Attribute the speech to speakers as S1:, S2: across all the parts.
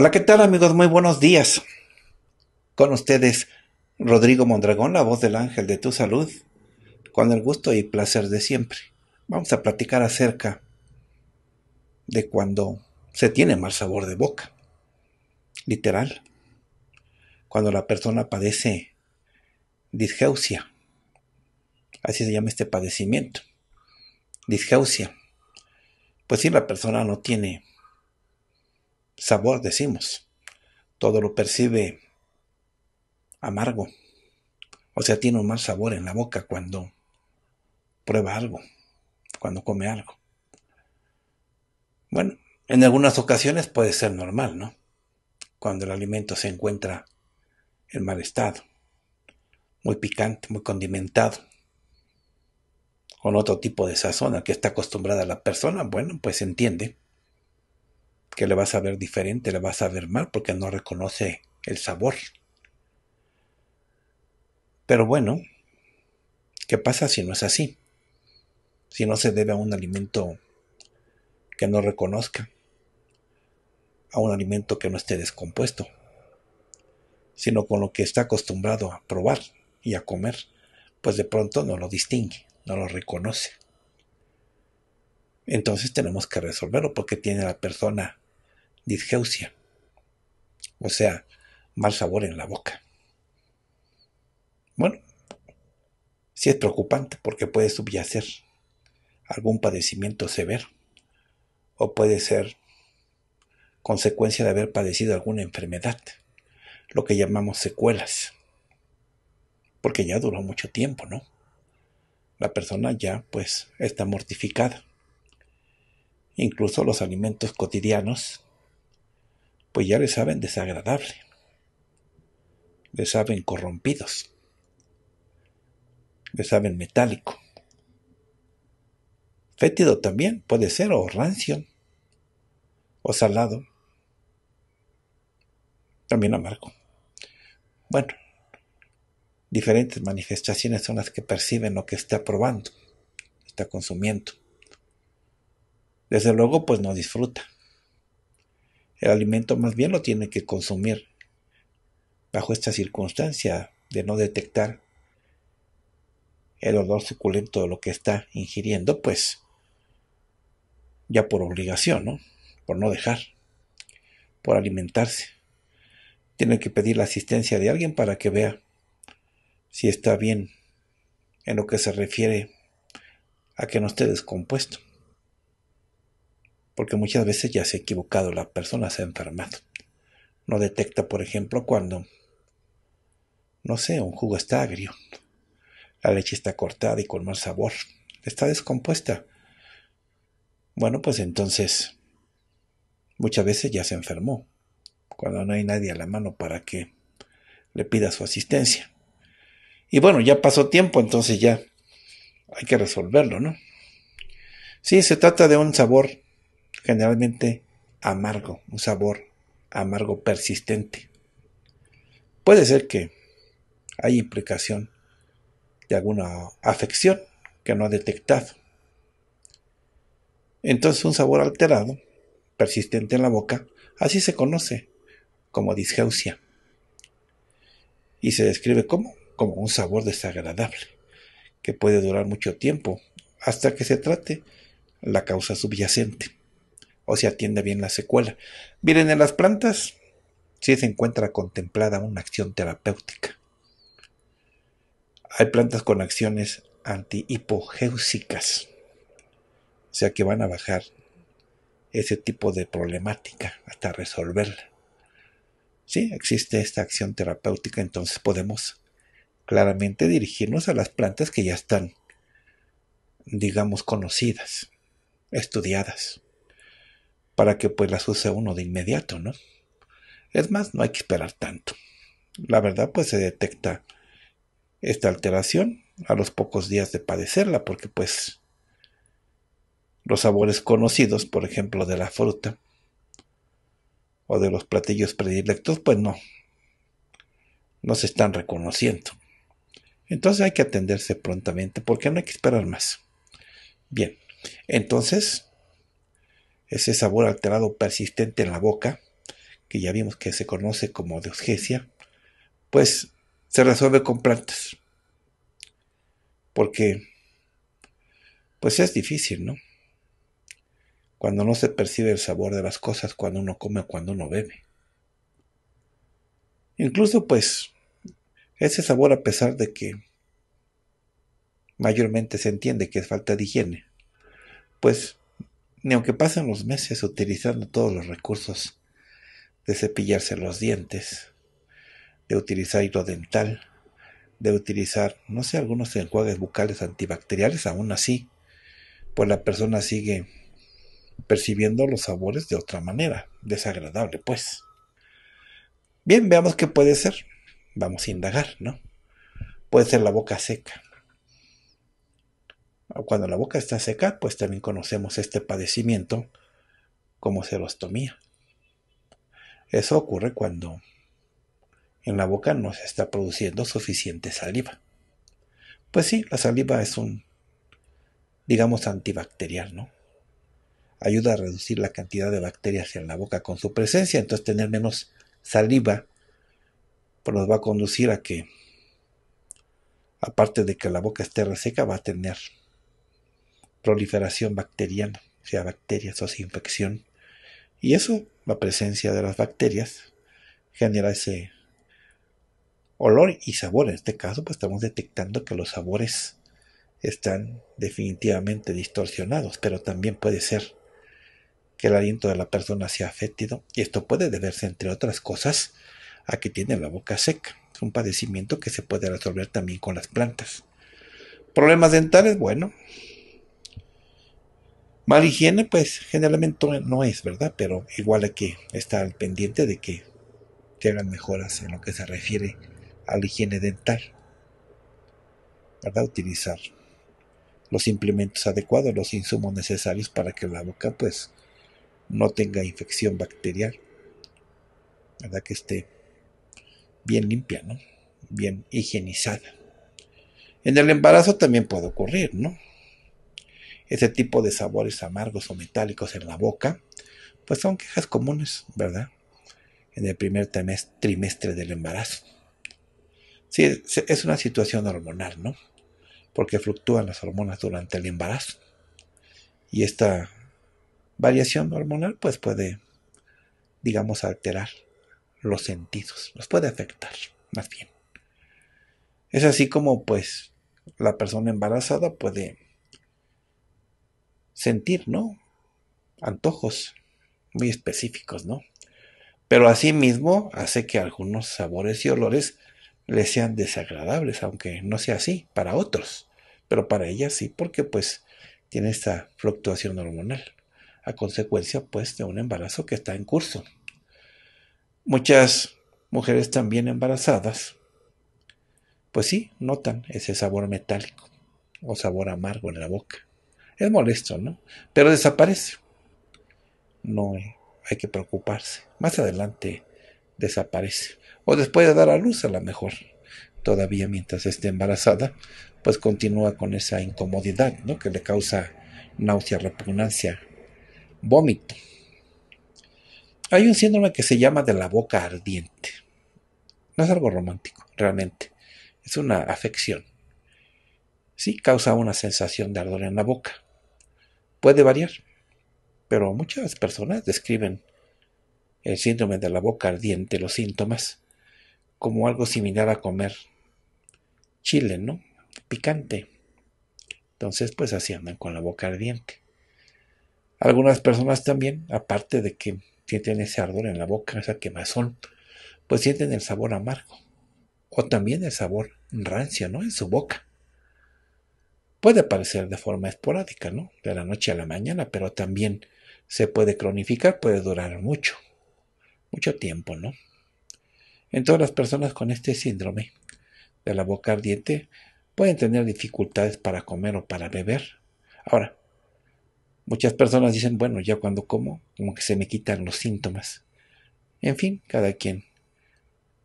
S1: Hola, ¿qué tal amigos? Muy buenos días. Con ustedes, Rodrigo Mondragón, la voz del ángel de tu salud, con el gusto y placer de siempre. Vamos a platicar acerca de cuando se tiene mal sabor de boca. Literal. Cuando la persona padece disgeusia. Así se llama este padecimiento. Disgeusia. Pues si la persona no tiene sabor, decimos. Todo lo percibe amargo. O sea, tiene un mal sabor en la boca cuando prueba algo, cuando come algo. Bueno, en algunas ocasiones puede ser normal, ¿no? Cuando el alimento se encuentra en mal estado, muy picante, muy condimentado, con otro tipo de sazón al que está acostumbrada la persona, bueno, pues entiende que le vas a ver diferente, le vas a ver mal porque no reconoce el sabor. Pero bueno, ¿qué pasa si no es así? Si no se debe a un alimento que no reconozca, a un alimento que no esté descompuesto, sino con lo que está acostumbrado a probar y a comer, pues de pronto no lo distingue, no lo reconoce. Entonces tenemos que resolverlo porque tiene la persona disgeusia, o sea, mal sabor en la boca. Bueno, sí es preocupante porque puede subyacer algún padecimiento severo o puede ser consecuencia de haber padecido alguna enfermedad, lo que llamamos secuelas, porque ya duró mucho tiempo, ¿no? La persona ya pues está mortificada. Incluso los alimentos cotidianos pues ya le saben desagradable, le saben corrompidos, le saben metálico. Fétido también puede ser, o rancio, o salado, también amargo. Bueno, diferentes manifestaciones son las que perciben lo que está probando, está consumiendo. Desde luego, pues no disfruta. El alimento más bien lo tiene que consumir bajo esta circunstancia de no detectar el olor suculento de lo que está ingiriendo, pues ya por obligación, ¿no? Por no dejar, por alimentarse. Tiene que pedir la asistencia de alguien para que vea si está bien en lo que se refiere a que no esté descompuesto porque muchas veces ya se ha equivocado, la persona se ha enfermado. No detecta, por ejemplo, cuando, no sé, un jugo está agrio, la leche está cortada y con mal sabor, está descompuesta. Bueno, pues entonces, muchas veces ya se enfermó, cuando no hay nadie a la mano para que le pida su asistencia. Y bueno, ya pasó tiempo, entonces ya hay que resolverlo, ¿no? Sí, se trata de un sabor generalmente amargo, un sabor amargo persistente. Puede ser que hay implicación de alguna afección que no ha detectado. Entonces un sabor alterado, persistente en la boca, así se conoce como disgeusia. Y se describe como, como un sabor desagradable, que puede durar mucho tiempo hasta que se trate la causa subyacente o se atiende bien la secuela. Miren, en las plantas sí se encuentra contemplada una acción terapéutica. Hay plantas con acciones antihipogéusicas, o sea que van a bajar ese tipo de problemática hasta resolverla. Sí, existe esta acción terapéutica, entonces podemos claramente dirigirnos a las plantas que ya están, digamos, conocidas, estudiadas para que pues las use uno de inmediato, ¿no? Es más, no hay que esperar tanto. La verdad pues se detecta esta alteración a los pocos días de padecerla porque pues los sabores conocidos, por ejemplo, de la fruta o de los platillos predilectos, pues no, no se están reconociendo. Entonces hay que atenderse prontamente porque no hay que esperar más. Bien, entonces ese sabor alterado persistente en la boca, que ya vimos que se conoce como deosgesia, pues se resuelve con plantas. Porque, pues es difícil, ¿no? Cuando no se percibe el sabor de las cosas, cuando uno come, cuando uno bebe. Incluso, pues, ese sabor, a pesar de que mayormente se entiende que es falta de higiene, pues ni aunque pasen los meses utilizando todos los recursos de cepillarse los dientes, de utilizar hilo dental, de utilizar, no sé, algunos enjuagues bucales antibacteriales, aún así, pues la persona sigue percibiendo los sabores de otra manera, desagradable, pues. Bien, veamos qué puede ser. Vamos a indagar, ¿no? Puede ser la boca seca, cuando la boca está seca, pues también conocemos este padecimiento como serostomía. Eso ocurre cuando en la boca no se está produciendo suficiente saliva. Pues sí, la saliva es un, digamos, antibacterial, ¿no? Ayuda a reducir la cantidad de bacterias en la boca con su presencia, entonces tener menos saliva pues, nos va a conducir a que, aparte de que la boca esté reseca, va a tener proliferación bacteriana, sea bacterias o sea infección. Y eso, la presencia de las bacterias, genera ese olor y sabor. En este caso, pues estamos detectando que los sabores están definitivamente distorsionados, pero también puede ser que el aliento de la persona sea fétido y esto puede deberse, entre otras cosas, a que tiene la boca seca. Es un padecimiento que se puede resolver también con las plantas. Problemas dentales, bueno, Mal higiene, pues generalmente no es, ¿verdad? Pero igual hay que estar pendiente de que se hagan mejoras en lo que se refiere a la higiene dental. ¿Verdad? Utilizar los implementos adecuados, los insumos necesarios para que la boca pues no tenga infección bacterial. ¿Verdad? Que esté bien limpia, ¿no? Bien higienizada. En el embarazo también puede ocurrir, ¿no? ese tipo de sabores amargos o metálicos en la boca, pues son quejas comunes, ¿verdad? En el primer trimestre del embarazo. Sí, es una situación hormonal, ¿no? Porque fluctúan las hormonas durante el embarazo. Y esta variación hormonal pues puede, digamos, alterar los sentidos, los puede afectar, más bien. Es así como pues la persona embarazada puede sentir, ¿no? Antojos muy específicos, ¿no? Pero asimismo hace que algunos sabores y olores les sean desagradables, aunque no sea así para otros, pero para ella sí, porque pues tiene esta fluctuación hormonal, a consecuencia pues de un embarazo que está en curso. Muchas mujeres también embarazadas, pues sí, notan ese sabor metálico o sabor amargo en la boca. Es molesto, ¿no? Pero desaparece. No hay que preocuparse. Más adelante desaparece. O después de dar a luz, a lo mejor. Todavía mientras esté embarazada, pues continúa con esa incomodidad, ¿no? Que le causa náusea, repugnancia, vómito. Hay un síndrome que se llama de la boca ardiente. No es algo romántico, realmente. Es una afección. Sí, causa una sensación de ardor en la boca. Puede variar, pero muchas personas describen el síndrome de la boca ardiente, los síntomas, como algo similar a comer chile, ¿no? Picante. Entonces, pues así andan con la boca ardiente. Algunas personas también, aparte de que sienten ese ardor en la boca, esa quemazón, pues sienten el sabor amargo o también el sabor rancio, ¿no? En su boca. Puede aparecer de forma esporádica, ¿no? De la noche a la mañana, pero también se puede cronificar, puede durar mucho, mucho tiempo, ¿no? Entonces las personas con este síndrome de la boca ardiente pueden tener dificultades para comer o para beber. Ahora, muchas personas dicen, bueno, ya cuando como, como que se me quitan los síntomas. En fin, cada quien,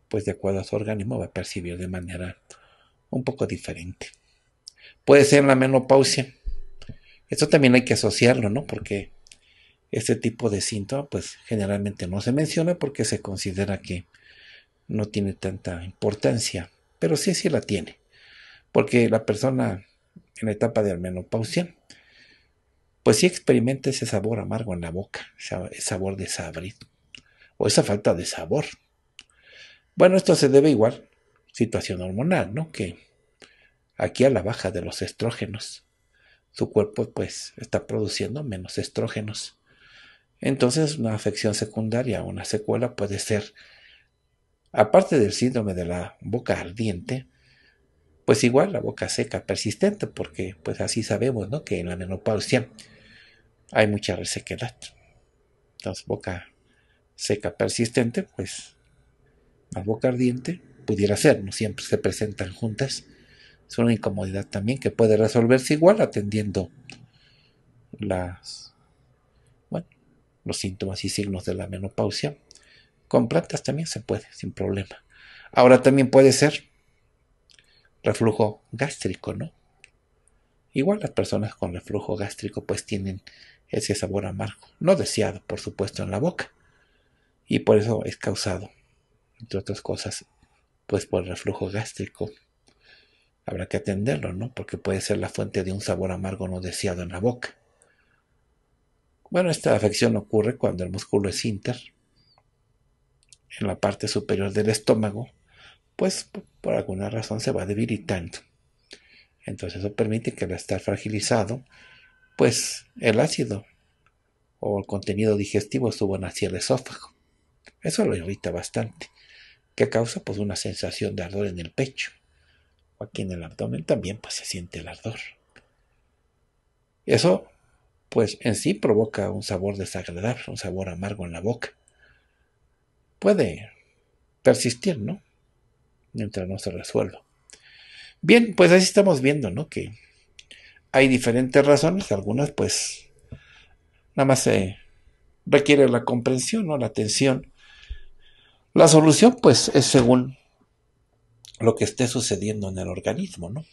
S1: pues de acuerdo a su organismo, va a percibir de manera un poco diferente puede ser la menopausia. Esto también hay que asociarlo, ¿no? Porque este tipo de síntoma, pues generalmente no se menciona porque se considera que no tiene tanta importancia, pero sí, sí la tiene. Porque la persona en la etapa de menopausia, pues sí experimenta ese sabor amargo en la boca, ese sabor de o esa falta de sabor. Bueno, esto se debe igual situación hormonal, ¿no? Que aquí a la baja de los estrógenos. Su cuerpo pues está produciendo menos estrógenos. Entonces una afección secundaria, o una secuela puede ser, aparte del síndrome de la boca ardiente, pues igual la boca seca persistente, porque pues así sabemos, Que en la menopausia hay mucha resequedad. Entonces boca seca persistente, pues la boca ardiente pudiera ser, no siempre se presentan juntas es una incomodidad también que puede resolverse igual atendiendo las, los síntomas y signos de la menopausia. Con plantas también se puede, sin problema. Ahora también puede ser reflujo gástrico, ¿no? Igual las personas con reflujo gástrico pues tienen ese sabor amargo, no deseado por supuesto en la boca. Y por eso es causado, entre otras cosas, pues por el reflujo gástrico habrá que atenderlo, ¿no? Porque puede ser la fuente de un sabor amargo no deseado en la boca. Bueno, esta afección ocurre cuando el músculo es inter. en la parte superior del estómago, pues por alguna razón se va debilitando. Entonces eso permite que al estar fragilizado, pues el ácido o el contenido digestivo suban hacia el esófago. Eso lo irrita bastante. que causa? Pues una sensación de ardor en el pecho aquí en el abdomen también pues, se siente el ardor. Eso pues en sí provoca un sabor desagradable, un sabor amargo en la boca. Puede persistir, ¿no? Mientras no se resuelva. Bien, pues así estamos viendo, ¿no? Que hay diferentes razones, algunas pues nada más se requiere la comprensión, ¿no? La atención. La solución pues es según lo que esté sucediendo en el organismo, ¿no?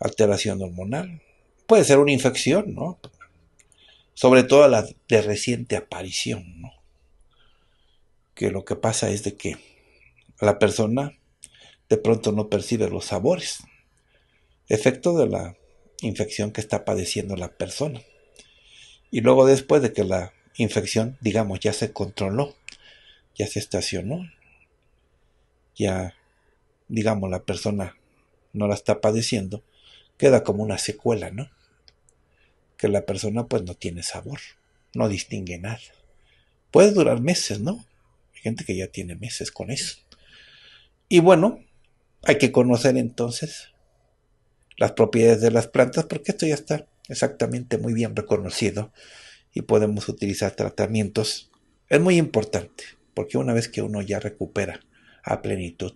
S1: Alteración hormonal. Puede ser una infección, ¿no? Sobre todo la de reciente aparición, ¿no? Que lo que pasa es de que la persona de pronto no percibe los sabores. Efecto de la infección que está padeciendo la persona. Y luego después de que la infección, digamos, ya se controló, ya se estacionó, ya digamos, la persona no la está padeciendo, queda como una secuela, ¿no? Que la persona pues no tiene sabor, no distingue nada. Puede durar meses, ¿no? Hay gente que ya tiene meses con eso. Y bueno, hay que conocer entonces las propiedades de las plantas porque esto ya está exactamente muy bien reconocido y podemos utilizar tratamientos. Es muy importante porque una vez que uno ya recupera a plenitud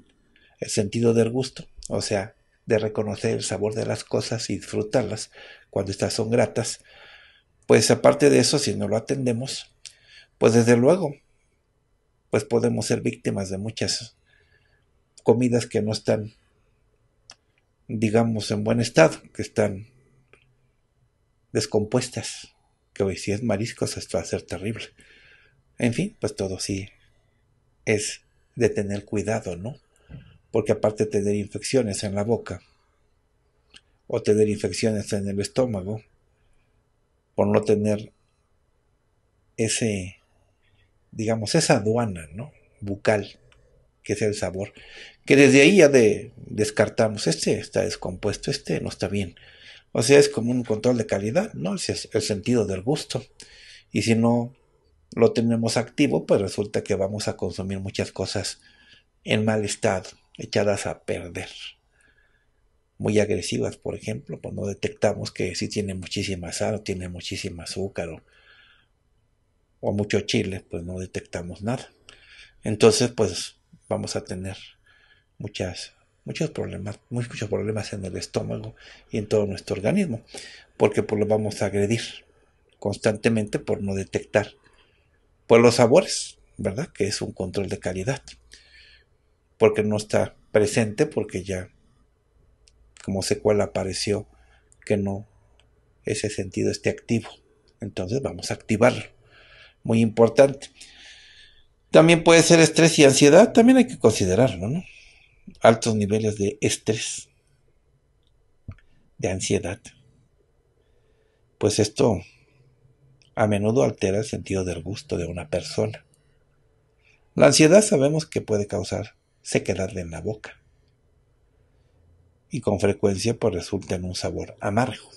S1: el sentido del gusto, o sea, de reconocer el sabor de las cosas y disfrutarlas cuando estas son gratas, pues aparte de eso, si no lo atendemos, pues desde luego, pues podemos ser víctimas de muchas comidas que no están, digamos, en buen estado, que están descompuestas, que hoy si es mariscos esto va a ser terrible. En fin, pues todo sí es de tener cuidado, ¿no? porque aparte tener infecciones en la boca o tener infecciones en el estómago, por no tener ese, digamos, esa aduana, ¿no? Bucal, que es el sabor, que desde ahí ya descartamos, este está descompuesto, este no está bien. O sea, es como un control de calidad, ¿no? Es el sentido del gusto. Y si no lo tenemos activo, pues resulta que vamos a consumir muchas cosas en mal estado echadas a perder. Muy agresivas, por ejemplo, pues no detectamos que si tiene muchísima sal o tiene muchísimo azúcar o, mucho chile, pues no detectamos nada. Entonces, pues vamos a tener muchas, muchos problemas, muchos problemas en el estómago y en todo nuestro organismo, porque pues lo vamos a agredir constantemente por no detectar pues los sabores, ¿verdad? Que es un control de calidad porque no está presente, porque ya como cuál apareció que no ese sentido esté activo. Entonces vamos a activarlo. Muy importante. También puede ser estrés y ansiedad, también hay que considerarlo, ¿no? Altos niveles de estrés, de ansiedad. Pues esto a menudo altera el sentido del gusto de una persona. La ansiedad sabemos que puede causar se quedarle en la boca. Y con frecuencia pues resulta en un sabor amargo.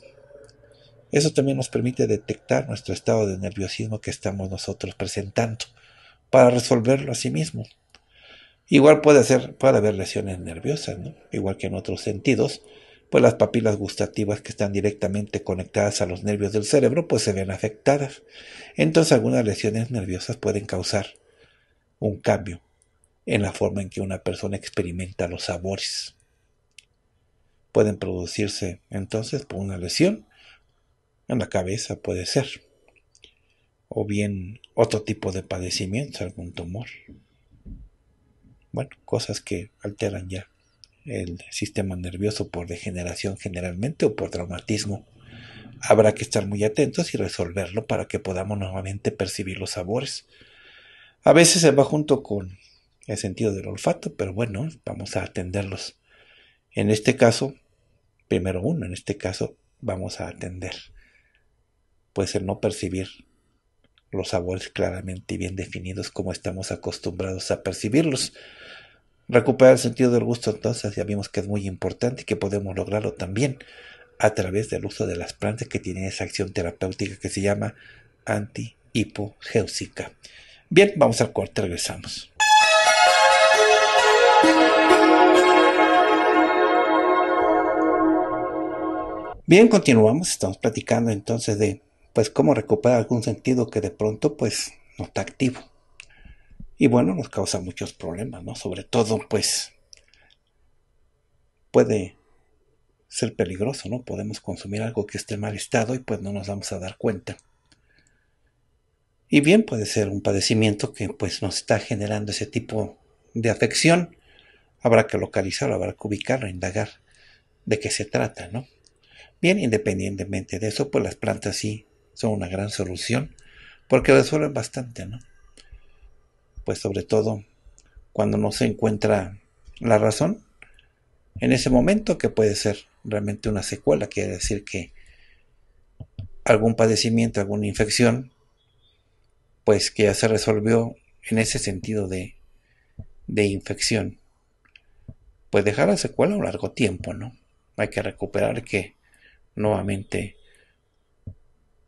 S1: Eso también nos permite detectar nuestro estado de nerviosismo que estamos nosotros presentando para resolverlo a sí mismo. Igual puede, ser, puede haber lesiones nerviosas, igual que en otros sentidos, pues las papilas gustativas que están directamente conectadas a los nervios del cerebro pues se ven afectadas. Entonces algunas lesiones nerviosas pueden causar un cambio en la forma en que una persona experimenta los sabores. Pueden producirse entonces por una lesión en la cabeza puede ser, o bien otro tipo de padecimiento, algún tumor. Bueno, cosas que alteran ya el sistema nervioso por degeneración generalmente o por traumatismo. Habrá que estar muy atentos y resolverlo para que podamos nuevamente percibir los sabores. A veces se va junto con el sentido del olfato, pero bueno, vamos a atenderlos. En este caso, primero uno, en este caso vamos a atender. Pues el no percibir los sabores claramente y bien definidos como estamos acostumbrados a percibirlos. Recuperar el sentido del gusto entonces ya vimos que es muy importante y que podemos lograrlo también a través del uso de las plantas que tienen esa acción terapéutica que se llama anti Bien, vamos al cuarto regresamos. Bien, continuamos, estamos platicando entonces de pues cómo recuperar algún sentido que de pronto pues no está activo. Y bueno, nos causa muchos problemas, ¿no? Sobre todo pues puede ser peligroso, ¿no? Podemos consumir algo que esté en mal estado y pues no nos vamos a dar cuenta. Y bien puede ser un padecimiento que pues nos está generando ese tipo de afección Habrá que localizarlo, habrá que ubicarlo, indagar de qué se trata, ¿no? Bien, independientemente de eso, pues las plantas sí son una gran solución porque resuelven bastante, ¿no? Pues sobre todo cuando no se encuentra la razón en ese momento que puede ser realmente una secuela, quiere decir que algún padecimiento, alguna infección, pues que ya se resolvió en ese sentido de, de infección pues dejar la secuela a un largo tiempo, ¿no? Hay que recuperar que nuevamente,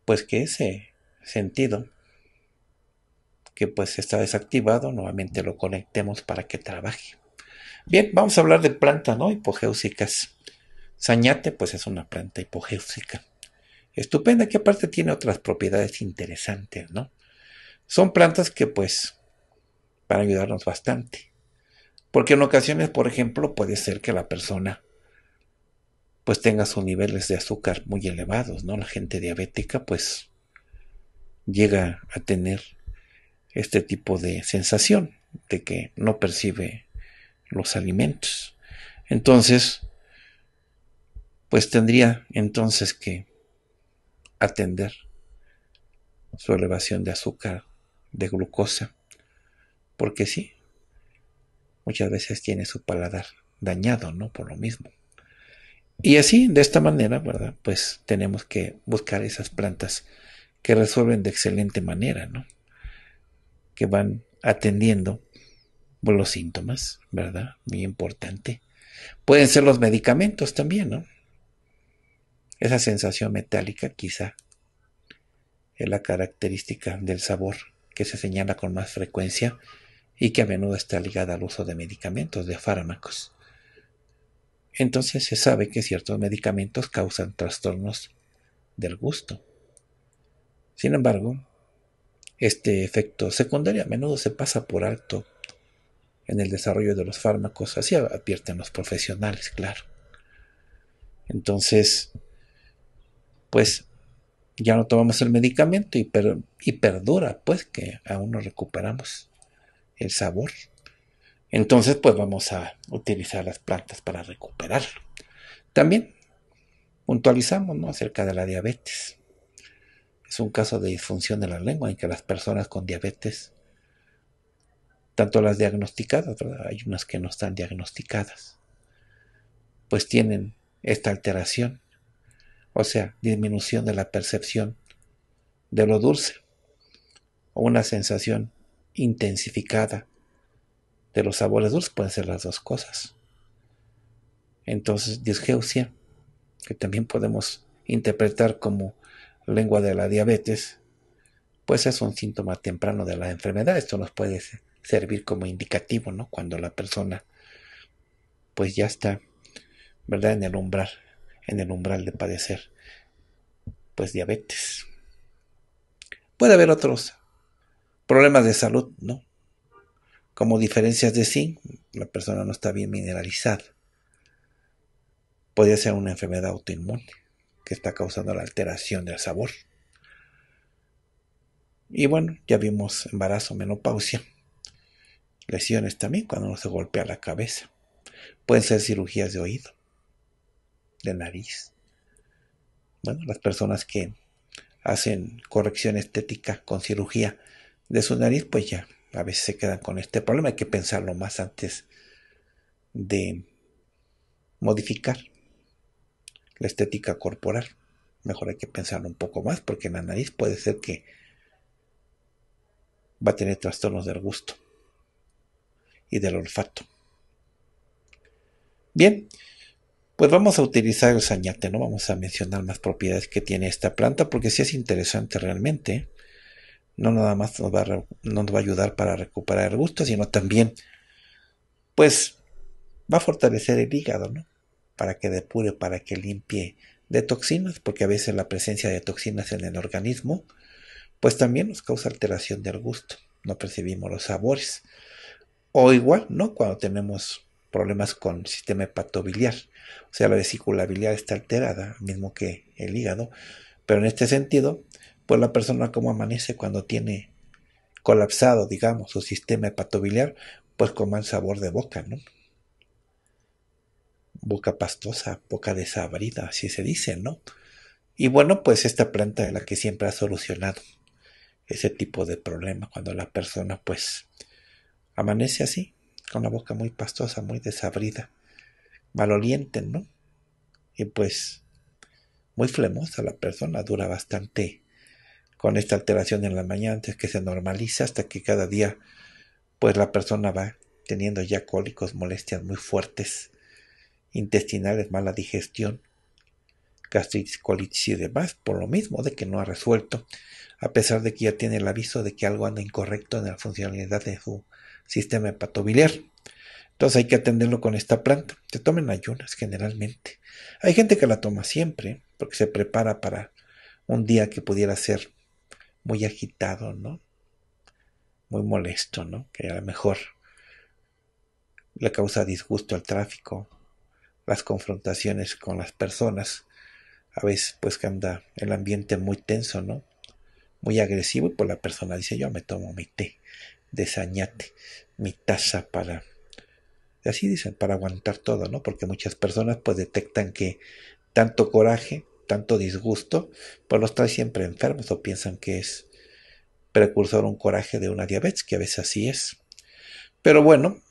S1: pues que ese sentido que pues está desactivado, nuevamente lo conectemos para que trabaje. Bien, vamos a hablar de plantas, ¿no? Hipogéusicas. Sañate, pues es una planta hipogeúsica. Estupenda, que aparte tiene otras propiedades interesantes, ¿no? Son plantas que pues van a ayudarnos bastante. Porque en ocasiones, por ejemplo, puede ser que la persona pues tenga sus niveles de azúcar muy elevados, ¿no? La gente diabética pues llega a tener este tipo de sensación de que no percibe los alimentos. Entonces, pues tendría entonces que atender su elevación de azúcar, de glucosa, porque sí, muchas veces tiene su paladar dañado, ¿no? Por lo mismo. Y así, de esta manera, ¿verdad? Pues tenemos que buscar esas plantas que resuelven de excelente manera, ¿no? Que van atendiendo los síntomas, ¿verdad? Muy importante. Pueden ser los medicamentos también, ¿no? Esa sensación metálica quizá es la característica del sabor que se señala con más frecuencia y que a menudo está ligada al uso de medicamentos, de fármacos. Entonces se sabe que ciertos medicamentos causan trastornos del gusto. Sin embargo, este efecto secundario a menudo se pasa por alto en el desarrollo de los fármacos, así advierten los profesionales, claro. Entonces, pues ya no tomamos el medicamento y, y perdura, pues que aún no recuperamos el sabor. Entonces, pues vamos a utilizar las plantas para recuperarlo. También puntualizamos acerca de la diabetes. Es un caso de disfunción de la lengua en que las personas con diabetes, tanto las diagnosticadas, hay unas que no están diagnosticadas, pues tienen esta alteración, o sea, disminución de la percepción de lo dulce o una sensación intensificada de los sabores dulces, pueden ser las dos cosas. Entonces, disgeusia, que también podemos interpretar como lengua de la diabetes, pues es un síntoma temprano de la enfermedad. Esto nos puede servir como indicativo, ¿no? Cuando la persona, pues ya está, ¿verdad? En el umbral, en el umbral de padecer, pues diabetes. Puede haber otros problemas de salud, ¿no? Como diferencias de sí, la persona no está bien mineralizada. Podría ser una enfermedad autoinmune que está causando la alteración del sabor. Y bueno, ya vimos embarazo, menopausia. Lesiones también cuando uno se golpea la cabeza. Pueden ser cirugías de oído, de nariz. Bueno, las personas que hacen corrección estética con cirugía de su nariz, pues ya, a veces se quedan con este problema. Hay que pensarlo más antes de modificar la estética corporal. Mejor hay que pensarlo un poco más porque en la nariz puede ser que va a tener trastornos del gusto y del olfato. Bien, pues vamos a utilizar el sañate, no vamos a mencionar más propiedades que tiene esta planta porque sí es interesante realmente no nada más nos va, a, no va a ayudar para recuperar el gusto, sino también, pues, va a fortalecer el hígado, ¿no? Para que depure, para que limpie de toxinas, porque a veces la presencia de toxinas en el organismo, pues también nos causa alteración del gusto, no percibimos los sabores. O igual, ¿no? Cuando tenemos problemas con el sistema hepatobiliar, o sea, la vesícula biliar está alterada, mismo que el hígado, pero en este sentido, pues la persona como amanece cuando tiene colapsado, digamos, su sistema hepatobiliar, pues con mal sabor de boca, ¿no? Boca pastosa, boca desabrida, así se dice, ¿no? Y bueno, pues esta planta es la que siempre ha solucionado ese tipo de problema cuando la persona pues amanece así, con la boca muy pastosa, muy desabrida, maloliente, ¿no? Y pues muy flemosa la persona, dura bastante con esta alteración en la mañana antes que se normaliza hasta que cada día pues la persona va teniendo ya cólicos, molestias muy fuertes, intestinales, mala digestión, gastritis, colitis y demás, por lo mismo de que no ha resuelto, a pesar de que ya tiene el aviso de que algo anda incorrecto en la funcionalidad de su sistema hepatobiliar. Entonces hay que atenderlo con esta planta. Se tomen ayunas generalmente. Hay gente que la toma siempre porque se prepara para un día que pudiera ser muy agitado, ¿no? Muy molesto, ¿no? Que a lo mejor le causa disgusto al tráfico, las confrontaciones con las personas, a veces pues que anda el ambiente muy tenso, ¿no? Muy agresivo y pues la persona dice yo me tomo mi té de mi taza para... Así dicen, para aguantar todo, ¿no? Porque muchas personas pues detectan que tanto coraje tanto disgusto, pues los trae siempre enfermos o piensan que es precursor un coraje de una diabetes, que a veces así es. Pero bueno,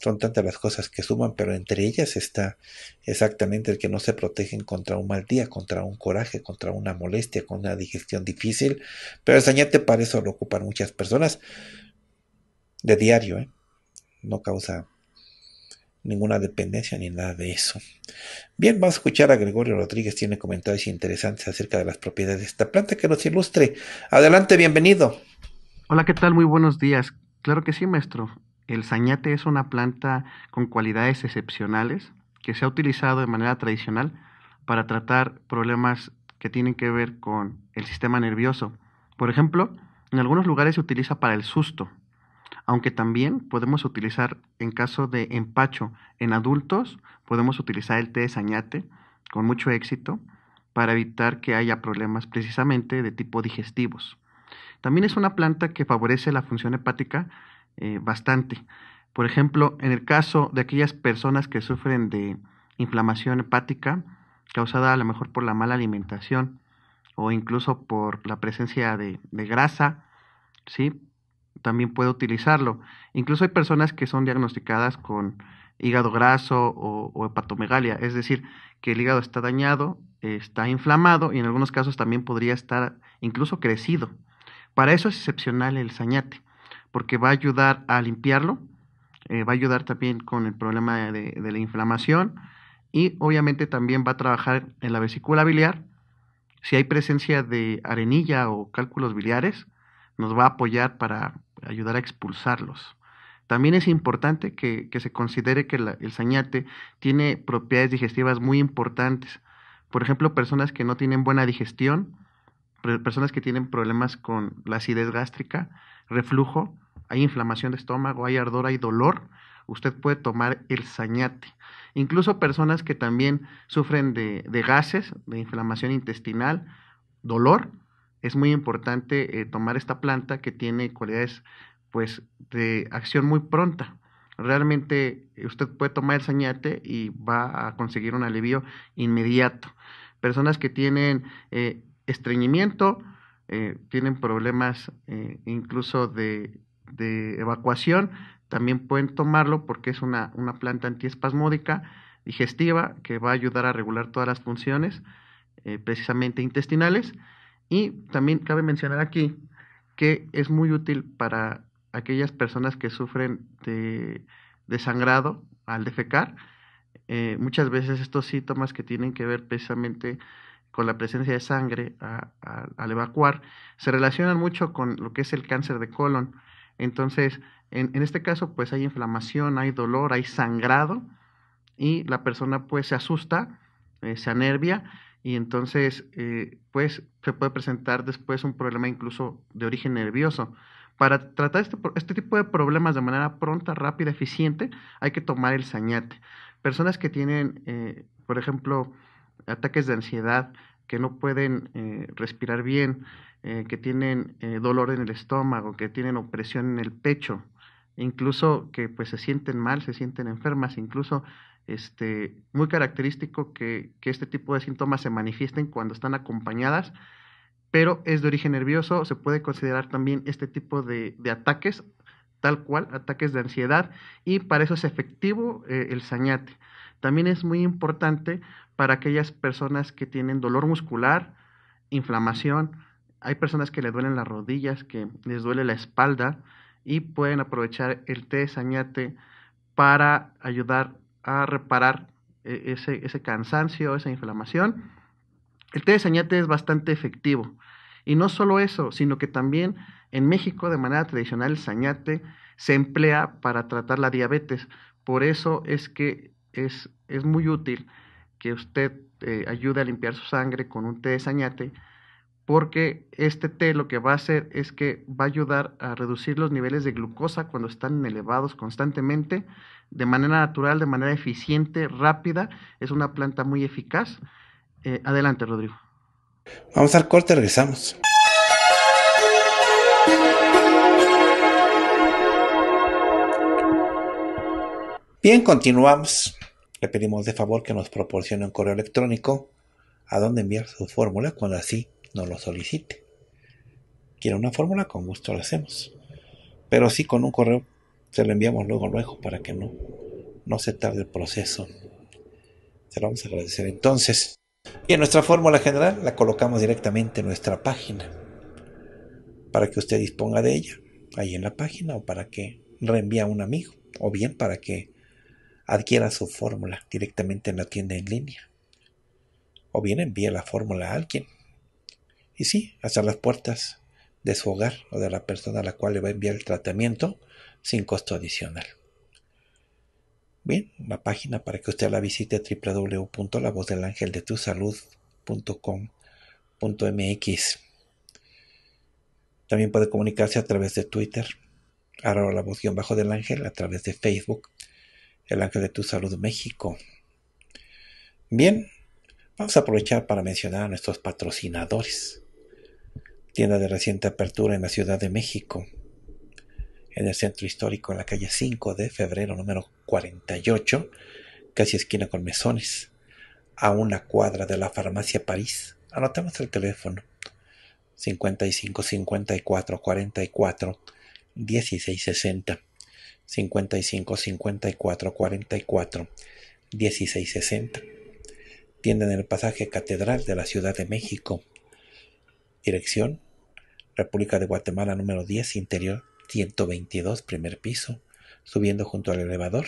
S1: son tantas las cosas que suman, pero entre ellas está exactamente el que no se protegen contra un mal día, contra un coraje, contra una molestia, con una digestión difícil. Pero el sañate para eso lo ocupan muchas personas de diario, ¿eh? no causa ninguna dependencia ni nada de eso. Bien, vamos a escuchar a Gregorio Rodríguez, tiene comentarios interesantes acerca de las propiedades de esta planta que nos ilustre. Adelante, bienvenido.
S2: Hola, ¿qué tal? Muy buenos días. Claro que sí, maestro. El sañate es una planta con cualidades excepcionales que se ha utilizado de manera tradicional para tratar problemas que tienen que ver con el sistema nervioso. Por ejemplo, en algunos lugares se utiliza para el susto, aunque también podemos utilizar en caso de empacho en adultos, podemos utilizar el té de sañate con mucho éxito para evitar que haya problemas precisamente de tipo digestivos. También es una planta que favorece la función hepática eh, bastante. Por ejemplo, en el caso de aquellas personas que sufren de inflamación hepática causada a lo mejor por la mala alimentación o incluso por la presencia de, de grasa, ¿sí? también puede utilizarlo. Incluso hay personas que son diagnosticadas con hígado graso o, hepatomegalia, es decir, que el hígado está dañado, está inflamado y en algunos casos también podría estar incluso crecido. Para eso es excepcional el sañate, porque va a ayudar a limpiarlo, eh, va a ayudar también con el problema de, la inflamación y obviamente también va a trabajar en la vesícula biliar. Si hay presencia de arenilla o cálculos biliares, nos va a apoyar para ayudar a expulsarlos. También es importante que, se considere que el sañate tiene propiedades digestivas muy importantes. Por ejemplo, personas que no tienen buena digestión, personas que tienen problemas con la acidez gástrica, reflujo, hay inflamación de estómago, hay ardor, hay dolor, usted puede tomar el sañate. Incluso personas que también sufren de gases, de inflamación intestinal, dolor, es muy importante eh, tomar esta planta que tiene cualidades pues de acción muy pronta. Realmente eh, usted puede tomar el sañate y va a conseguir un alivio inmediato. Personas que tienen eh, estreñimiento, tienen problemas incluso de, de, evacuación, también pueden tomarlo porque es una, una planta antiespasmódica digestiva que va a ayudar a regular todas las funciones precisamente intestinales y también cabe mencionar aquí que es muy útil para aquellas personas que sufren de, sangrado al defecar. Eh, muchas veces estos síntomas que tienen que ver precisamente con la presencia de sangre al evacuar se relacionan mucho con lo que es el cáncer de colon. Entonces, en, este caso, pues hay inflamación, hay dolor, hay sangrado y la persona pues se asusta, eh, se anervia y entonces eh, pues se puede presentar después un problema incluso de origen nervioso. Para tratar este, este, tipo de problemas de manera pronta, rápida, eficiente, hay que tomar el sañate. Personas que tienen, eh, por ejemplo, ataques de ansiedad, que no pueden eh, respirar bien, eh, que tienen eh, dolor en el estómago, que tienen opresión en el pecho, incluso que pues se sienten mal, se sienten enfermas, incluso este, muy característico que, este tipo de síntomas se manifiesten cuando están acompañadas, pero es de origen nervioso, se puede considerar también este tipo de, ataques, tal cual, ataques de ansiedad, y para eso es efectivo eh, el sañate. También es muy importante para aquellas personas que tienen dolor muscular, inflamación, hay personas que le duelen las rodillas, que les duele la espalda y pueden aprovechar el té de sañate para ayudar a reparar eh, ese, cansancio, esa inflamación. El té de sañate es bastante efectivo. Y no solo eso, sino que también en México de manera tradicional el sañate se emplea para tratar la diabetes. Por eso es que es, muy útil que usted eh, ayude a limpiar su sangre con un té de sañate, porque este té lo que va a hacer es que va a ayudar a reducir los niveles de glucosa cuando están elevados constantemente de manera natural, de manera eficiente, rápida. Es una planta muy eficaz. Eh, adelante, Rodrigo.
S1: Vamos al corte, regresamos. Bien, continuamos. Le pedimos de favor que nos proporcione un correo electrónico a donde enviar su fórmula cuando así nos lo solicite. Quiere una fórmula, con gusto la hacemos. Pero sí con un correo se lo enviamos luego, luego, para que no, no se tarde el proceso. Se lo vamos a agradecer. Entonces, Y en nuestra fórmula general la colocamos directamente en nuestra página, para que usted disponga de ella, ahí en la página, o para que reenvíe a un amigo, o bien para que adquiera su fórmula directamente en la tienda en línea. O bien envíe la fórmula a alguien. Y sí, hasta las puertas de su hogar o de la persona a la cual le va a enviar el tratamiento, sin costo adicional. Bien, la página para que usted la visite www.lavozdelangeldetusalud.com.mx. También puede comunicarse a través de Twitter, ahora la voz bajo del ángel, a través de Facebook, el ángel de tu salud México. Bien, vamos a aprovechar para mencionar a nuestros patrocinadores. Tienda de reciente apertura en la Ciudad de México en el centro histórico, en la calle 5 de febrero número 48, casi esquina con mesones, a una cuadra de la farmacia París. Anotamos el teléfono 55 54 44 16 60 55 54 44 16 60 Tienda en el pasaje Catedral de la Ciudad de México. Dirección República de Guatemala número 10, Interior 122, primer piso, subiendo junto al elevador.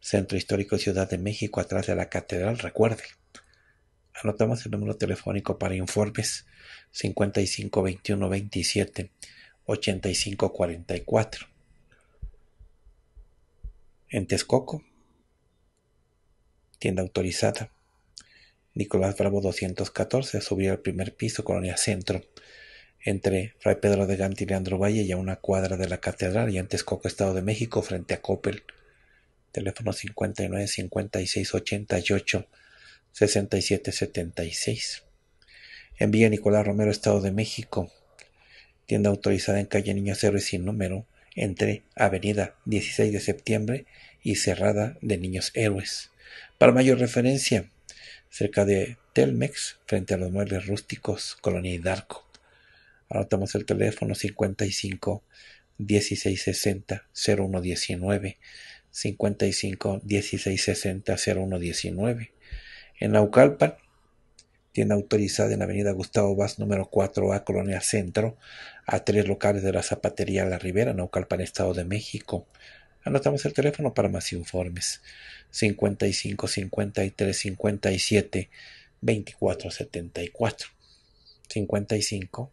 S1: Centro Histórico Ciudad de México, atrás de la catedral, recuerde. Anotamos el número telefónico para informes 55 21 En Texcoco, tienda autorizada. Nicolás Bravo 214, subir al primer piso, Colonia Centro entre Fray Pedro de Ganti y Leandro Valle y a una cuadra de la catedral y antes Coco, Estado de México, frente a Coppel. Teléfono 59 56 88 67 En Nicolás Romero, Estado de México. Tienda autorizada en calle Niños Héroes sin número, entre Avenida 16 de Septiembre y Cerrada de Niños Héroes. Para mayor referencia, cerca de Telmex, frente a los muebles rústicos, Colonia Hidarco. Anotamos el teléfono 55 1660 0119. 55 1660 0119. En Naucalpan, tiene autorizada en la avenida Gustavo Vaz, número 4A, Colonia Centro, a tres locales de la Zapatería La Ribera, Naucalpan, Estado de México. Anotamos el teléfono para más informes. 55 53 57 24 74. 55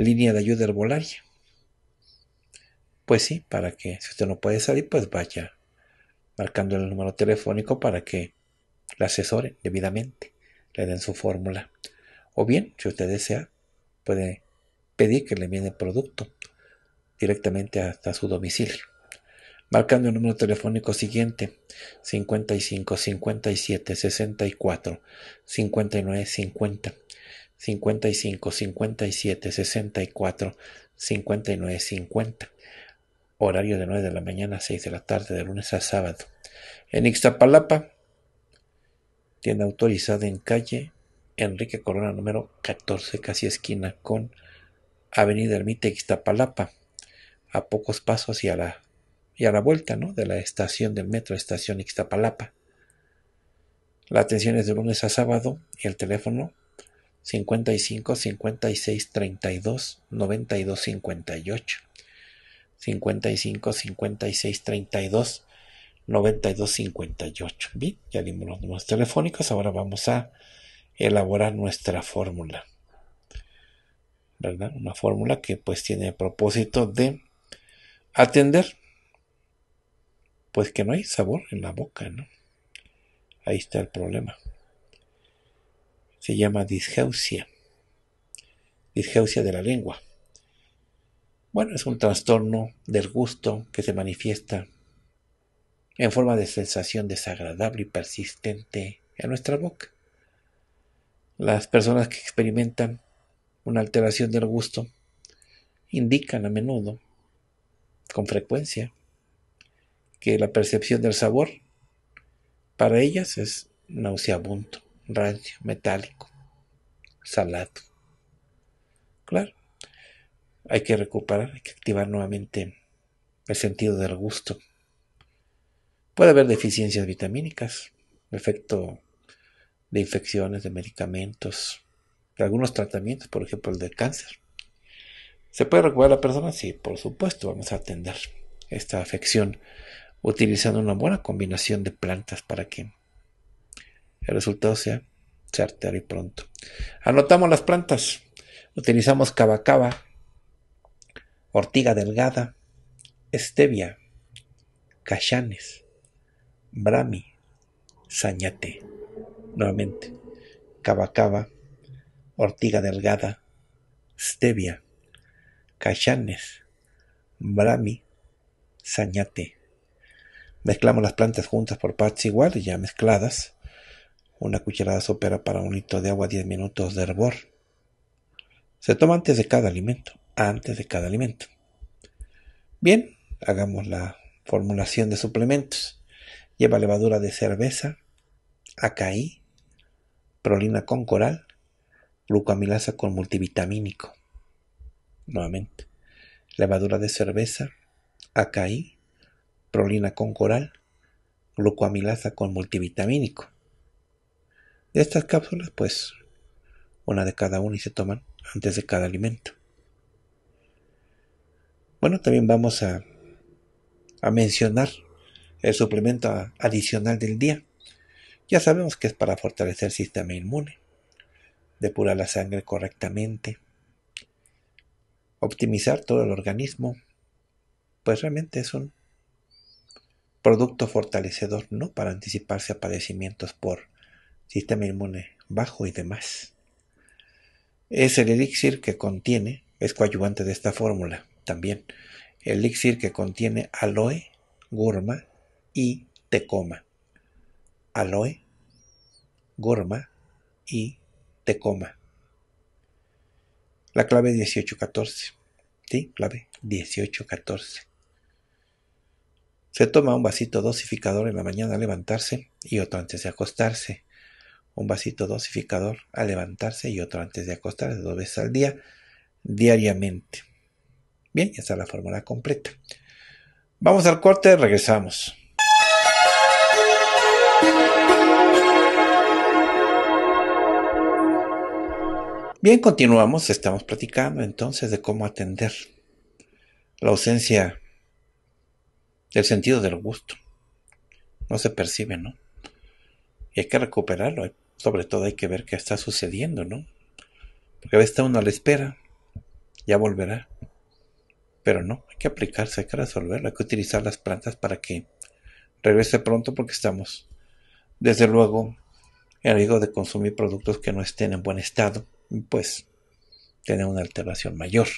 S1: línea de ayuda herbolaria. Pues sí, para que si usted no puede salir, pues vaya marcando el número telefónico para que le asesoren debidamente, le den su fórmula. O bien, si usted desea, puede pedir que le envíen el producto directamente hasta su domicilio. Marcando el número telefónico siguiente 55 57 64 59 50 55, 57, 64, 59, 50. Horario de 9 de la mañana a 6 de la tarde, de lunes a sábado. En Ixtapalapa, tienda autorizada en calle Enrique Corona, número 14, casi esquina con Avenida Ermita Ixtapalapa, a pocos pasos y a la, y a la vuelta ¿no? de la estación del metro, estación Ixtapalapa. La atención es de lunes a sábado y el teléfono 55 56 32 92 58 55 56 32 92 58 bien ya dimos los números telefónicos ahora vamos a elaborar nuestra fórmula ¿verdad? una fórmula que pues tiene el propósito de atender pues que no hay sabor en la boca ¿no? ahí está el problema se llama disgeusia, disgeusia de la lengua. Bueno, es un trastorno del gusto que se manifiesta en forma de sensación desagradable y persistente en nuestra boca. Las personas que experimentan una alteración del gusto indican a menudo, con frecuencia, que la percepción del sabor para ellas es nauseabundo rancio, metálico, salado. Claro, hay que recuperar, hay que activar nuevamente el sentido del gusto. Puede haber deficiencias vitamínicas, efecto de infecciones, de medicamentos, de algunos tratamientos, por ejemplo el del cáncer. ¿Se puede recuperar la persona? Sí, por supuesto, vamos a atender esta afección utilizando una buena combinación de plantas para que el resultado sea, ...cierto y pronto. Anotamos las plantas. Utilizamos cabacaba, ortiga delgada, stevia, cayanes, brami, sañate. Nuevamente, cabacaba, ortiga delgada, stevia, cayanes, brami, sañate. Mezclamos las plantas juntas por partes iguales, ya mezcladas una cucharada sopera para un litro de agua, 10 minutos de hervor. Se toma antes de cada alimento, antes de cada alimento. Bien, hagamos la formulación de suplementos. Lleva levadura de cerveza, acaí, prolina con coral, glucamilasa con multivitamínico. Nuevamente, levadura de cerveza, acaí, prolina con coral, glucoamilasa con multivitamínico. De estas cápsulas, pues, una de cada una y se toman antes de cada alimento. Bueno, también vamos a, a mencionar el suplemento adicional del día. Ya sabemos que es para fortalecer el sistema inmune, depurar la sangre correctamente, optimizar todo el organismo, pues realmente es un producto fortalecedor, no para anticiparse a padecimientos por sistema inmune bajo y demás. Es el elixir que contiene, es coadyuvante de esta fórmula también, elixir que contiene aloe, gurma y tecoma. Aloe, gurma y tecoma. La clave 1814. ¿Sí? Clave 1814. Se toma un vasito dosificador en la mañana al levantarse y otro antes de acostarse un vasito dosificador al levantarse y otro antes de acostarse dos veces al día, diariamente. Bien, ya es la fórmula completa. Vamos al corte, regresamos. Bien, continuamos, estamos platicando entonces de cómo atender la ausencia del sentido del gusto. No se percibe, ¿no? Y hay que recuperarlo, hay sobre todo hay que ver qué está sucediendo, ¿no? Porque a veces está uno a la espera, ya volverá. Pero no, hay que aplicarse, hay que resolverlo, hay que utilizar las plantas para que regrese pronto porque estamos, desde luego, en riesgo de consumir productos que no estén en buen estado pues tener una alteración mayor.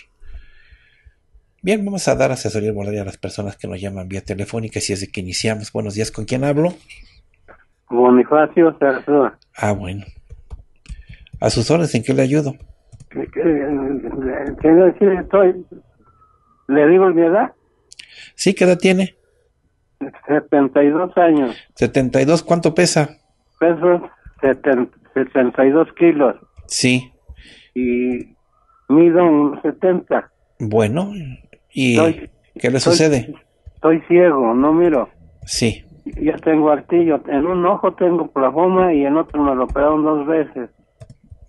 S1: Bien, vamos a dar asesoría moral a las personas que nos llaman vía telefónica si es de que iniciamos. Buenos días, ¿con quién hablo?
S3: Bonifacio
S1: Ah, bueno. A sus órdenes, ¿en qué le ayudo?
S3: Quiero eh, decir, eh, eh, estoy... ¿Le digo mi edad?
S1: Sí, ¿qué edad tiene?
S3: 72 años.
S1: 72, ¿cuánto pesa?
S3: Peso 72 kilos. Sí. Y mido un 70.
S1: Bueno, ¿y qué le sucede?
S3: Estoy ciego, no miro. Sí. Ya tengo artillo. En un ojo tengo plafoma y en otro me lo operaron dos veces.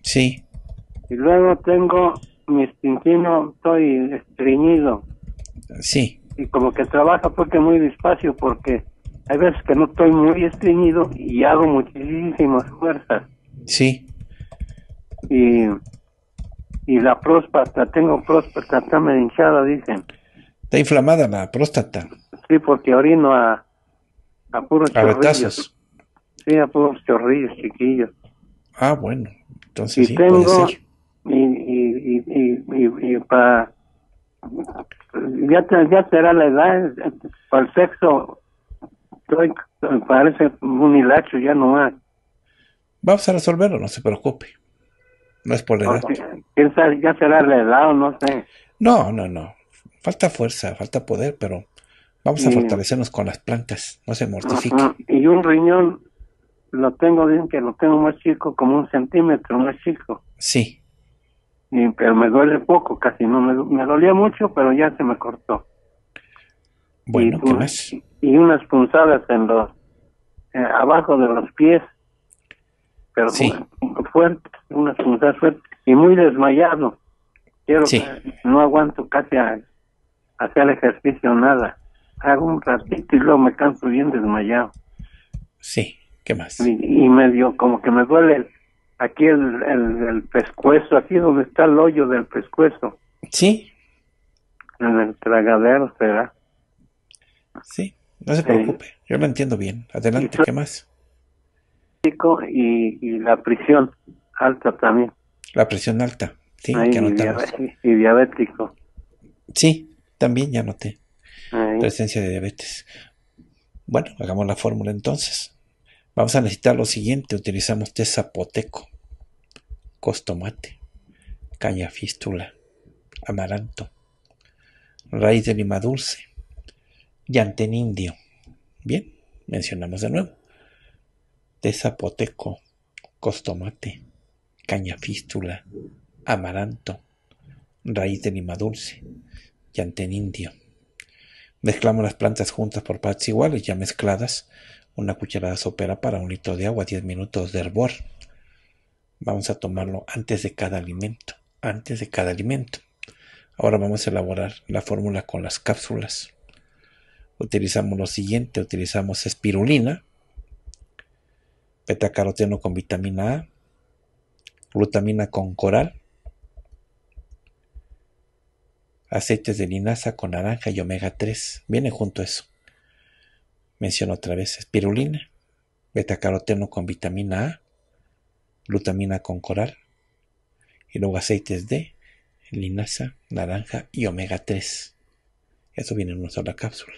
S3: Sí. Y luego tengo mi intestino, estoy estreñido. Sí. Y como que trabaja porque muy despacio, porque hay veces que no estoy muy estreñido y hago muchísimas fuerzas. Sí. Y, y la próstata, tengo próstata, está medinchada, dicen.
S1: Está inflamada la próstata.
S3: Sí, porque orino a, a puros chorrillos. Sí, a puros chorrillos chiquillos.
S1: Ah, bueno. Entonces sí, tengo,
S2: Y,
S3: y, y, para... Ya,
S1: será la edad,
S3: para el sexo, estoy, parece un hilacho, ya no más
S1: Vamos a resolverlo, no se preocupe. No es por la
S3: edad. ya será la edad o no sé?
S1: No, no, no. Falta fuerza, falta poder, pero Vamos a fortalecernos con las plantas, no se mortifique.
S3: Y un riñón lo tengo, dicen que lo tengo más chico, como un centímetro más chico. Sí. pero me duele poco, casi no me, dolía mucho, pero ya se me cortó. Bueno, y, ¿qué Y unas punzadas en los eh, abajo de los pies, pero sí. fuerte, unas punzadas fuertes y muy desmayado. Quiero que no aguanto casi a hacer ejercicio nada hago un ratito y luego me canso bien desmayado.
S1: Sí, ¿qué más?
S3: Y, medio, como que me duele aquí el, el, pescuezo, aquí donde está el hoyo del pescuezo. Sí. En el tragadero será.
S1: Sí, no se preocupe, yo lo entiendo bien. Adelante, ¿qué más?
S3: Y, y la prisión alta también.
S1: La prisión alta, sí, que anotamos.
S3: Y diabético.
S1: Sí, también ya noté. Presencia de diabetes. Bueno, hagamos la fórmula entonces. Vamos a necesitar lo siguiente. Utilizamos té zapoteco, costomate, caña fístula, amaranto, raíz de lima dulce, llantén indio. Bien, mencionamos de nuevo. Té zapoteco, costomate, caña fístula, amaranto, raíz de lima dulce, llantén indio. Mezclamos las plantas juntas por partes iguales, ya mezcladas. Una cucharada sopera para un litro de agua, 10 minutos de hervor. Vamos a tomarlo antes de cada alimento. Antes de cada alimento. Ahora vamos a elaborar la fórmula con las cápsulas. Utilizamos lo siguiente, utilizamos espirulina, betacaroteno con vitamina A, glutamina con coral, aceites de linaza con naranja y omega 3. Viene junto a eso. Menciono otra vez espirulina, caroteno con vitamina A, glutamina con coral, y luego aceites de linaza, naranja y omega 3. Eso viene en una sola cápsula.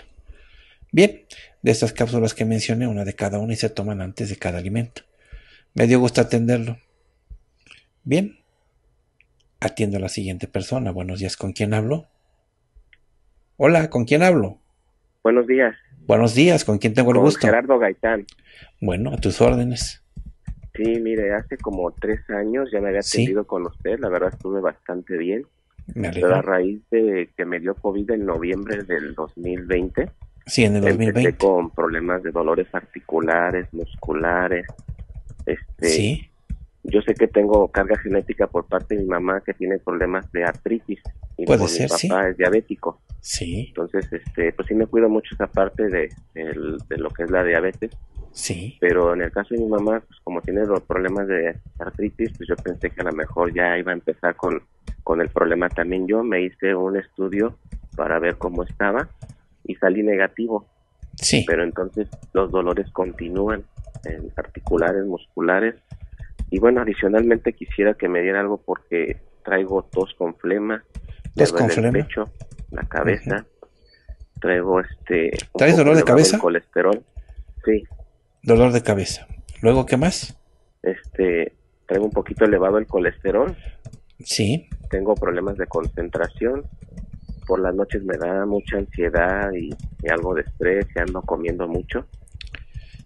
S1: Bien, de estas cápsulas que mencioné, una de cada una y se toman antes de cada alimento. Me dio gusto atenderlo. Bien, Atiendo a la siguiente persona. Buenos días, ¿con quién hablo? Hola, ¿con quién hablo? Buenos días. Buenos días, ¿con quién tengo el gusto? Gerardo Gaitán. Bueno, a tus órdenes.
S4: Sí, mire, hace como tres años ya me había
S1: atendido con
S4: usted, la verdad estuve bastante bien. Me Pero a raíz de que me dio COVID en noviembre del 2020. Sí, en el 2020. con problemas de dolores articulares, musculares, este, ¿Sí? Yo sé que tengo carga genética por parte de mi mamá que tiene problemas de artritis y ¿Puede ser, mi papá es diabético. Sí. Entonces, este, pues sí me cuido mucho esa parte de, lo que es la diabetes. Sí. Pero en el caso de mi mamá, pues como tiene los problemas de artritis, pues yo pensé que a lo mejor ya iba a empezar con, con el problema también yo. Me hice un estudio para ver cómo estaba y salí negativo. Sí. Pero entonces los dolores continúan en articulares, musculares y bueno, adicionalmente quisiera que me diera algo porque traigo tos con flema,
S1: tos con flema. el pecho, la cabeza,
S4: traigo este...
S1: ¿Traes dolor de cabeza?
S4: Colesterol, sí.
S1: Dolor de cabeza. ¿Luego qué más?
S4: Este, traigo un poquito elevado el colesterol. Sí. Tengo problemas de concentración. Por las noches me da mucha ansiedad y, algo de estrés y ando comiendo mucho.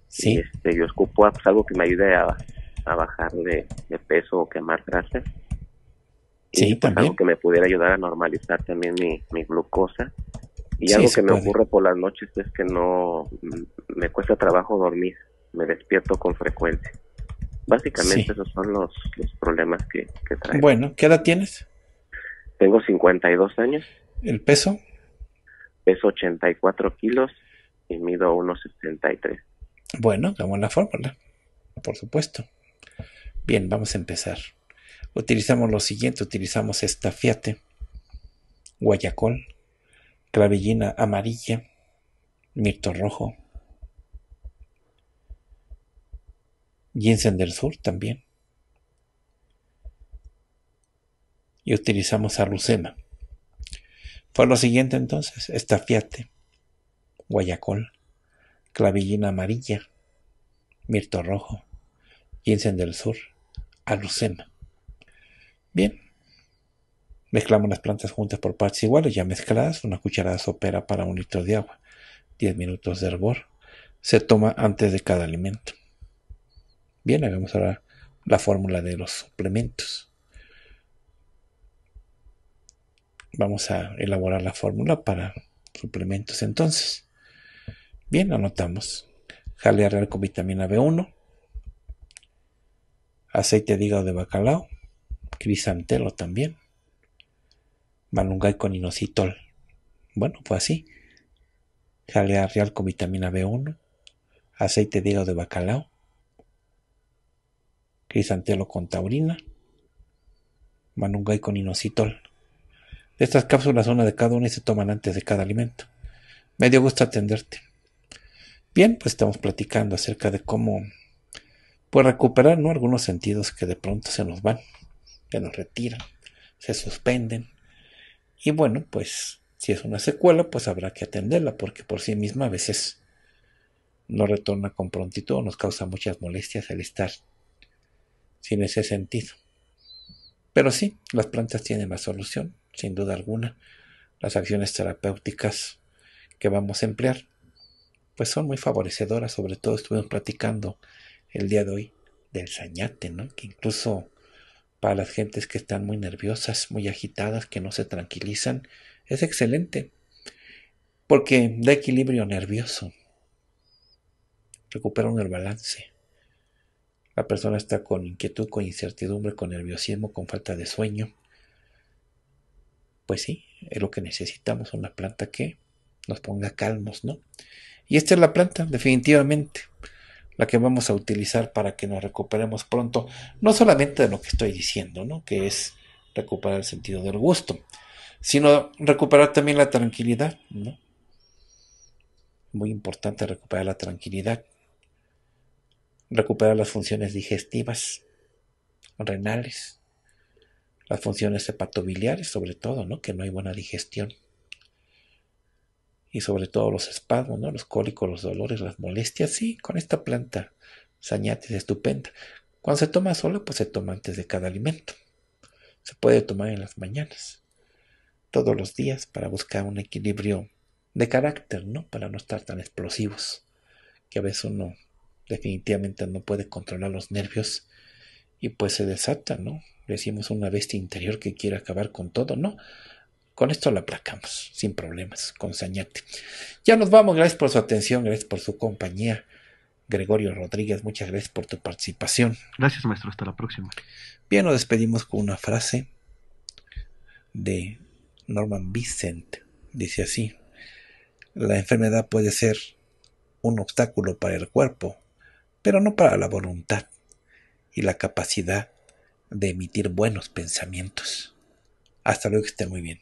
S4: Sí. yo escupo este, algo que me ayude a a bajar de, peso o quemar grasa. y pues, algo que me pudiera ayudar a normalizar también mi, glucosa. Y algo que me ocurre por las noches es que no me cuesta trabajo dormir, me despierto con frecuencia.
S1: Básicamente
S4: esos son los, problemas que, que
S1: traigo. Bueno, ¿qué edad tienes?
S4: Tengo 52 años. ¿El peso? Peso 84 kilos y mido 1,73.
S1: Bueno, de buena forma por supuesto. Bien, vamos a empezar. Utilizamos lo siguiente, utilizamos estafiate, guayacol, clavillina amarilla, mirto rojo, ginseng del sur también. Y utilizamos lucena Fue lo siguiente entonces, estafiate, guayacol, clavillina amarilla, mirto rojo, ginseng del sur, alucena. Bien. Mezclamos las plantas juntas por partes iguales, ya mezcladas, una cucharada sopera para un litro de agua, 10 minutos de hervor. Se toma antes de cada alimento. Bien, hagamos ahora la fórmula de los suplementos. Vamos a elaborar la fórmula para suplementos entonces. Bien, anotamos jalea con vitamina B1, aceite de hígado de bacalao, crisantelo también, manungay con inositol. Bueno, pues así. Jalea real con vitamina B1, aceite de hígado de bacalao, crisantelo con taurina, manungay con inositol. Estas cápsulas, una de cada una, y se toman antes de cada alimento. Me dio gusto atenderte. Bien, pues estamos platicando acerca de cómo pues recuperar ¿no? algunos sentidos que de pronto se nos van, que nos retiran, se suspenden. Y bueno, pues si es una secuela, pues habrá que atenderla, porque por sí misma a veces no retorna con prontitud, o nos causa muchas molestias el estar sin ese sentido. Pero sí, las plantas tienen la solución, sin duda alguna. Las acciones terapéuticas que vamos a emplear, pues son muy favorecedoras, sobre todo estuvimos platicando el día de hoy del sañate, ¿no? Que incluso para las gentes que están muy nerviosas, muy agitadas, que no se tranquilizan, es excelente. Porque da equilibrio nervioso. Recuperan el balance. La persona está con inquietud, con incertidumbre, con nerviosismo, con falta de sueño. Pues sí, es lo que necesitamos, una planta que nos ponga calmos, ¿no? Y esta es la planta, definitivamente la que vamos a utilizar para que nos recuperemos pronto, no solamente de lo que estoy diciendo, ¿no? que es recuperar el sentido del gusto, sino recuperar también la tranquilidad. ¿no? Muy importante recuperar la tranquilidad, recuperar las funciones digestivas, renales, las funciones hepatobiliares sobre todo, ¿no? que no hay buena digestión y sobre todo los espasmos, ¿no? los cólicos, los dolores, las molestias. Sí, con esta planta sañate es estupenda. Cuando se toma sola, pues se toma antes de cada alimento. Se puede tomar en las mañanas, todos los días, para buscar un equilibrio de carácter, ¿no? Para no estar tan explosivos, que a veces uno definitivamente no puede controlar los nervios y pues se desata, ¿no? Decimos una bestia interior que quiere acabar con todo, no. Con esto la aplacamos, sin problemas, con sañate. Ya nos vamos, gracias por su atención, gracias por su compañía. Gregorio Rodríguez, muchas gracias por tu participación. Gracias, maestro, hasta la próxima. Bien, nos despedimos con una frase de Norman Vincent. Dice así, la enfermedad puede ser un obstáculo para el cuerpo, pero no para la voluntad y la capacidad de emitir buenos pensamientos. Hasta luego, que esté muy bien.